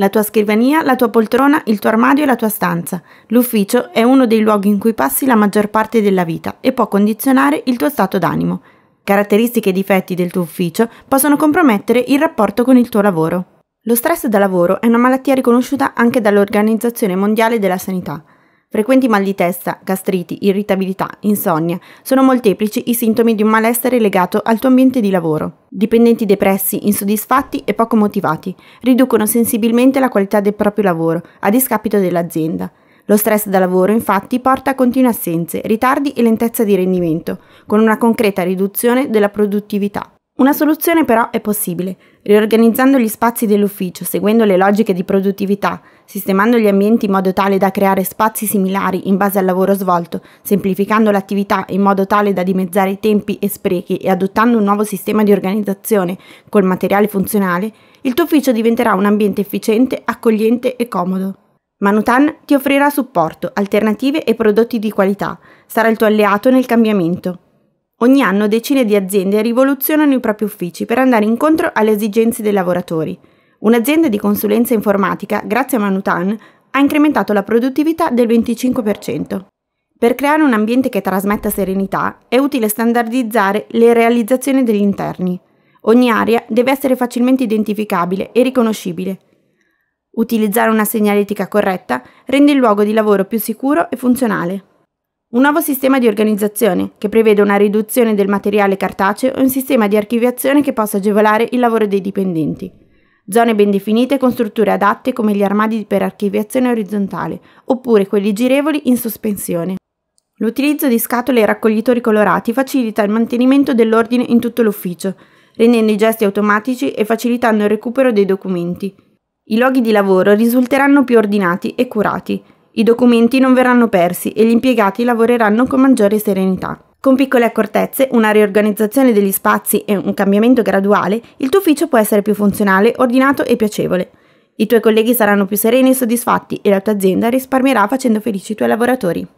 La tua scrivania, la tua poltrona, il tuo armadio e la tua stanza. L'ufficio è uno dei luoghi in cui passi la maggior parte della vita e può condizionare il tuo stato d'animo. Caratteristiche e difetti del tuo ufficio possono compromettere il rapporto con il tuo lavoro. Lo stress da lavoro è una malattia riconosciuta anche dall'Organizzazione Mondiale della Sanità. Frequenti mal di testa, gastriti, irritabilità, insonnia. Sono molteplici i sintomi di un malessere legato al tuo ambiente di lavoro. Dipendenti depressi, insoddisfatti e poco motivati riducono sensibilmente la qualità del proprio lavoro, a discapito dell'azienda. Lo stress da lavoro infatti porta a continue assenze, ritardi e lentezza di rendimento, con una concreta riduzione della produttività. Una soluzione però è possibile, riorganizzando gli spazi dell'ufficio, seguendo le logiche di produttività, sistemando gli ambienti in modo tale da creare spazi similari in base al lavoro svolto, semplificando l'attività in modo tale da dimezzare i tempi e sprechi e adottando un nuovo sistema di organizzazione col materiale funzionale, il tuo ufficio diventerà un ambiente efficiente, accogliente e comodo. Manutan ti offrirà supporto, alternative e prodotti di qualità, sarà il tuo alleato nel cambiamento. Ogni anno decine di aziende rivoluzionano i propri uffici per andare incontro alle esigenze dei lavoratori. Un'azienda di consulenza informatica, grazie a Manutan, ha incrementato la produttività del 25%. Per creare un ambiente che trasmetta serenità è utile standardizzare le realizzazioni degli interni. Ogni area deve essere facilmente identificabile e riconoscibile. Utilizzare una segnaletica corretta rende il luogo di lavoro più sicuro e funzionale. Un nuovo sistema di organizzazione, che prevede una riduzione del materiale cartaceo e un sistema di archiviazione che possa agevolare il lavoro dei dipendenti. Zone ben definite con strutture adatte come gli armadi per archiviazione orizzontale, oppure quelli girevoli in sospensione. L'utilizzo di scatole e raccoglitori colorati facilita il mantenimento dell'ordine in tutto l'ufficio, rendendo i gesti automatici e facilitando il recupero dei documenti. I loghi di lavoro risulteranno più ordinati e curati, i documenti non verranno persi e gli impiegati lavoreranno con maggiore serenità. Con piccole accortezze, una riorganizzazione degli spazi e un cambiamento graduale, il tuo ufficio può essere più funzionale, ordinato e piacevole. I tuoi colleghi saranno più sereni e soddisfatti e la tua azienda risparmierà facendo felici i tuoi lavoratori.